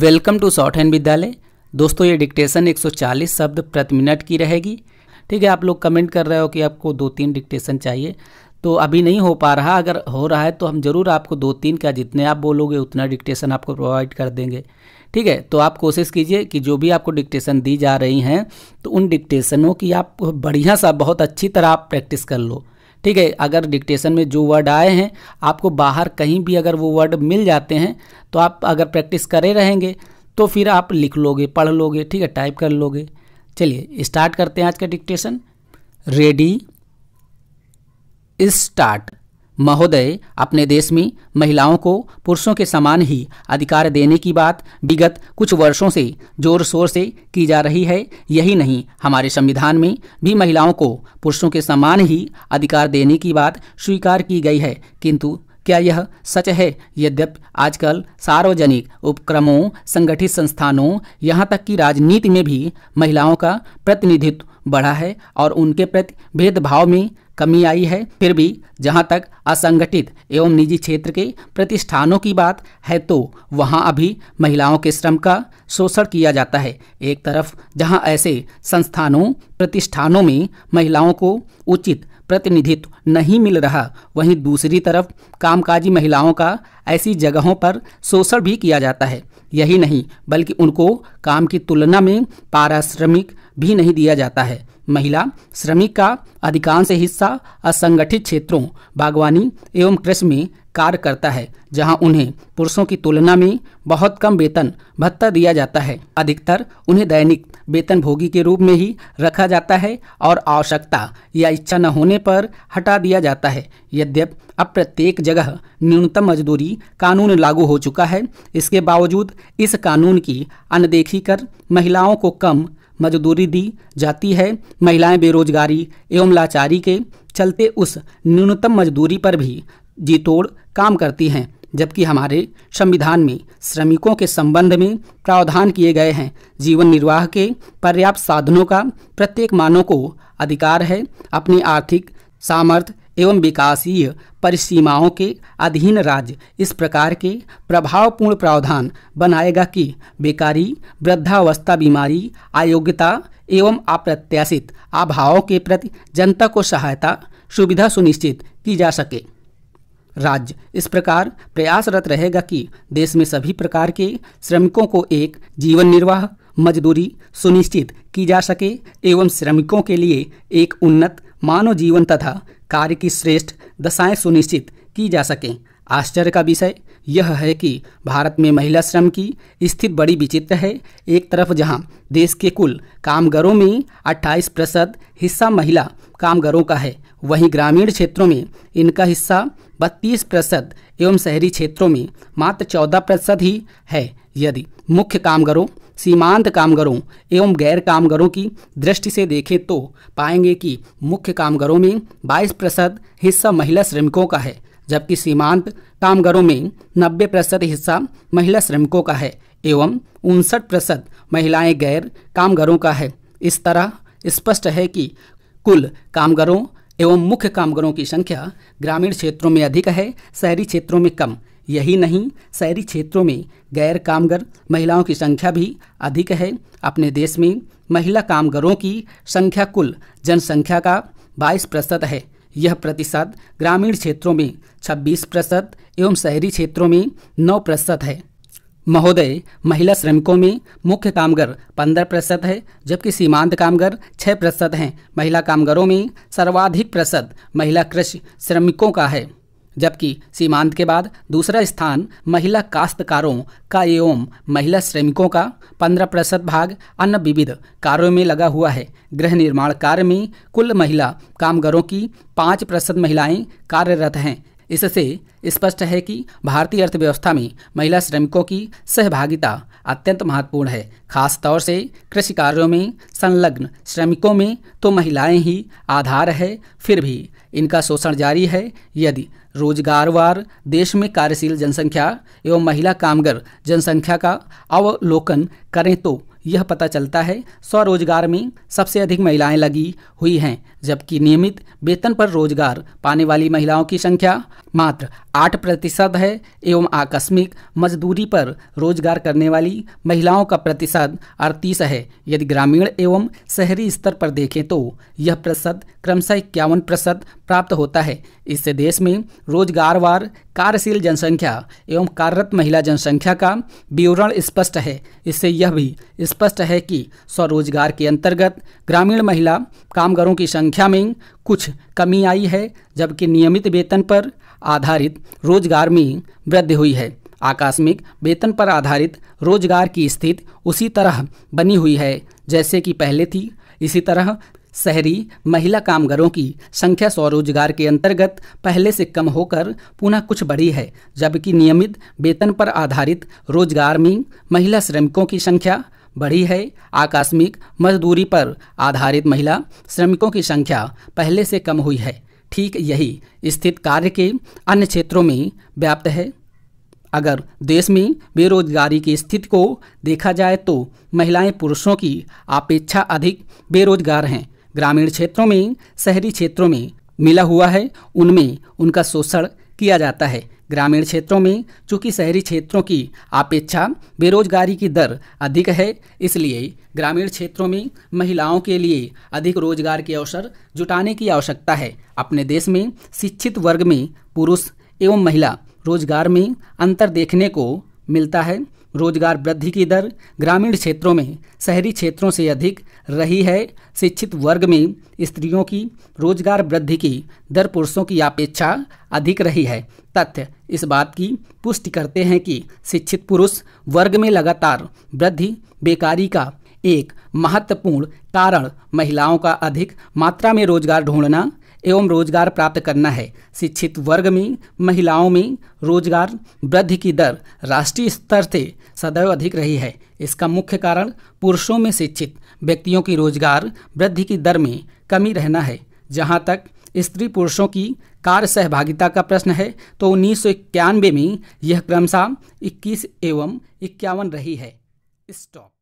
welcome to short hand विद्यालय दोस्तों ये डिक्टेशन 140 शब्द प्रति मिनट की रहेगी ठीक है आप लोग कमेंट कर रहे हो कि आपको दो तीन डिक्टेशन चाहिए तो अभी नहीं हो पा रहा अगर हो रहा है तो हम ज़रूर आपको दो तीन का जितने आप बोलोगे उतना डिक्टेशन आपको प्रोवाइड कर देंगे ठीक है तो आप कोशिश कीजिए कि जो भी आपको डिक्टेशन दी जा रही हैं तो उन डिक्टेशनों की आप बढ़िया सा बहुत अच्छी तरह आप प्रैक्टिस कर लो ठीक है अगर डिक्टेशन में जो वर्ड आए हैं आपको बाहर कहीं भी अगर वो वर्ड मिल जाते हैं तो आप अगर प्रैक्टिस करे रहेंगे तो फिर आप लिख लोगे पढ़ लोगे ठीक है टाइप कर लोगे चलिए स्टार्ट करते हैं आज का डिक्टेशन रेडी स्टार्ट महोदय अपने देश में महिलाओं को पुरुषों के समान ही अधिकार देने की बात विगत कुछ वर्षों से जोर शोर से की जा रही है यही नहीं हमारे संविधान में भी महिलाओं को पुरुषों के समान ही अधिकार देने की बात स्वीकार की गई है किंतु क्या यह सच है यद्यप आजकल सार्वजनिक उपक्रमों संगठित संस्थानों यहाँ तक कि राजनीति में भी महिलाओं का प्रतिनिधित्व बढ़ा है और उनके प्रति भेदभाव में कमी आई है फिर भी जहां तक असंगठित एवं निजी क्षेत्र के प्रतिष्ठानों की बात है तो वहां अभी महिलाओं के श्रम का शोषण किया जाता है एक तरफ जहां ऐसे संस्थानों प्रतिष्ठानों में महिलाओं को उचित प्रतिनिधित्व नहीं मिल रहा वहीं दूसरी तरफ कामकाजी महिलाओं का ऐसी जगहों पर शोषण भी किया जाता है यही नहीं बल्कि उनको काम की तुलना में पारिश्रमिक भी नहीं दिया जाता है महिला श्रमिक का अधिकांश हिस्सा असंगठित क्षेत्रों बागवानी एवं कृषि में कार्य करता है जहां उन्हें पुरुषों की तुलना में बहुत कम वेतन भत्ता दिया जाता है अधिकतर उन्हें दैनिक वेतन भोगी के रूप में ही रखा जाता है और आवश्यकता या इच्छा न होने पर हटा दिया जाता है यद्यप अब प्रत्येक जगह न्यूनतम मजदूरी कानून लागू हो चुका है इसके बावजूद इस कानून की अनदेखी कर महिलाओं को कम मजदूरी दी जाती है महिलाएं बेरोजगारी एवं लाचारी के चलते उस न्यूनतम मजदूरी पर भी जी तोड़ काम करती हैं जबकि हमारे संविधान में श्रमिकों के संबंध में प्रावधान किए गए हैं जीवन निर्वाह के पर्याप्त साधनों का प्रत्येक मानव को अधिकार है अपनी आर्थिक सामर्थ्य एवं विकासीय परिसीमाओं के अधीन राज्य इस प्रकार के प्रभावपूर्ण प्रावधान बनाएगा कि बेकारी वृद्धावस्था बीमारी अयोग्यता एवं अप्रत्याशित अभावों के प्रति जनता को सहायता सुविधा सुनिश्चित की जा सके राज्य इस प्रकार प्रयासरत रहेगा कि देश में सभी प्रकार के श्रमिकों को एक जीवन निर्वाह मजदूरी सुनिश्चित की जा सके एवं श्रमिकों के लिए एक उन्नत मानव जीवन तथा कार्य की श्रेष्ठ दशाएं सुनिश्चित की जा सकें आश्चर्य का विषय यह है कि भारत में महिला श्रम की स्थिति बड़ी विचित्र है एक तरफ जहां देश के कुल कामगारों में 28 प्रतिशत हिस्सा महिला कामगारों का है वहीं ग्रामीण क्षेत्रों में इनका हिस्सा बत्तीस प्रतिशत एवं शहरी क्षेत्रों में मात्र चौदह प्रतिशत ही है यदि मुख्य कामगारों सीमांत कामगारों एवं गैर कामगारों की दृष्टि से देखें तो पाएंगे कि मुख्य कामगारों में 22 प्रतिशत हिस्सा महिला श्रमिकों का है जबकि सीमांत कामगारों में नब्बे प्रतिशत हिस्सा महिला श्रमिकों का है एवं उनसठ प्रतिशत महिलाएँ गैर कामगारों का है इस तरह स्पष्ट है कि कुल कामगारों एवं मुख्य कामगारों की संख्या ग्रामीण क्षेत्रों में अधिक है शहरी क्षेत्रों में कम यही नहीं शहरी क्षेत्रों में गैर कामगार महिलाओं की संख्या भी अधिक है अपने देश में महिला कामगारों की संख्या कुल जनसंख्या का बाईस प्रतिशत है यह प्रतिशत ग्रामीण क्षेत्रों में 26 प्रतिशत एवं शहरी क्षेत्रों में 9 प्रतिशत है महोदय महिला श्रमिकों में मुख्य कामगार पंद्रह प्रतिशत है जबकि सीमांत कामगार छः प्रतिशत हैं महिला कामगारों में सर्वाधिक प्रतिशत महिला कृषि श्रमिकों का है जबकि सीमांत के बाद दूसरा स्थान महिला काश्तकारों का एवं महिला श्रमिकों का पंद्रह प्रतिशत भाग अन्य विविध कार्यों में लगा हुआ है गृह निर्माण कार्य में कुल महिला कामगारों की पाँच प्रतिशत महिलाएँ कार्यरत हैं इससे स्पष्ट है कि भारतीय अर्थव्यवस्था में महिला श्रमिकों की सहभागिता अत्यंत महत्वपूर्ण है खास तौर से कृषि कार्यों में संलग्न श्रमिकों में तो महिलाएं ही आधार है फिर भी इनका शोषण जारी है यदि रोजगारवार देश में कार्यशील जनसंख्या एवं महिला कामगार जनसंख्या का अवलोकन करें तो यह पता चलता है स्वरोजगार में सबसे अधिक महिलाएं लगी हुई हैं जबकि नियमित वेतन पर रोजगार पाने वाली महिलाओं की संख्या मात्र आठ प्रतिशत है एवं आकस्मिक मजदूरी पर रोजगार करने वाली महिलाओं का प्रतिशत अड़तीस है यदि ग्रामीण एवं शहरी स्तर पर देखें तो यह प्रतिशत क्रमशः इक्यावन प्रतिशत प्राप्त होता है इससे देश में रोजगारवार कार्यशील जनसंख्या एवं कार्यरत महिला जनसंख्या का विवरण स्पष्ट है इससे यह भी स्पष्ट है कि स्वरोजगार के अंतर्गत ग्रामीण महिला कामगारों की संख्या में कुछ कमी आई है जबकि नियमित वेतन पर आधारित रोजगार में वृद्धि हुई है आकस्मिक वेतन पर आधारित रोजगार की स्थिति उसी तरह बनी हुई है जैसे कि पहले थी इसी तरह शहरी महिला कामगारों की संख्या स्वरोजगार के अंतर्गत पहले से कम होकर पुनः कुछ बढ़ी है जबकि नियमित वेतन पर आधारित रोजगार में महिला श्रमिकों की संख्या बढ़ी है आकस्मिक मजदूरी पर आधारित महिला श्रमिकों की संख्या पहले से कम हुई है ठीक यही स्थित कार्य के अन्य क्षेत्रों में व्याप्त है अगर देश में बेरोजगारी की स्थिति को देखा जाए तो महिलाएं पुरुषों की अपेक्षा अधिक बेरोजगार हैं ग्रामीण क्षेत्रों में शहरी क्षेत्रों में मिला हुआ है उनमें उनका शोषण किया जाता है ग्रामीण क्षेत्रों में चूंकि शहरी क्षेत्रों की अपेक्षा बेरोजगारी की दर अधिक है इसलिए ग्रामीण क्षेत्रों में महिलाओं के लिए अधिक रोजगार के अवसर जुटाने की आवश्यकता है अपने देश में शिक्षित वर्ग में पुरुष एवं महिला रोजगार में अंतर देखने को मिलता है रोजगार वृद्धि की दर ग्रामीण क्षेत्रों में शहरी क्षेत्रों से अधिक रही है शिक्षित वर्ग में स्त्रियों की रोजगार वृद्धि की दर पुरुषों की अपेक्षा अधिक रही है तथ्य इस बात की पुष्टि करते हैं कि शिक्षित पुरुष वर्ग में लगातार वृद्धि बेकारी का एक महत्वपूर्ण कारण महिलाओं का अधिक मात्रा में रोजगार ढूंढना एवं रोजगार प्राप्त करना है शिक्षित वर्ग में महिलाओं में रोजगार वृद्धि की दर राष्ट्रीय स्तर से सदैव अधिक रही है इसका मुख्य कारण पुरुषों में शिक्षित व्यक्तियों की रोजगार वृद्धि की दर में कमी रहना है जहाँ तक स्त्री पुरुषों की कार्य सहभागिता का प्रश्न है तो उन्नीस में यह क्रमशः 21 एवं इक्यावन रही है स्टॉप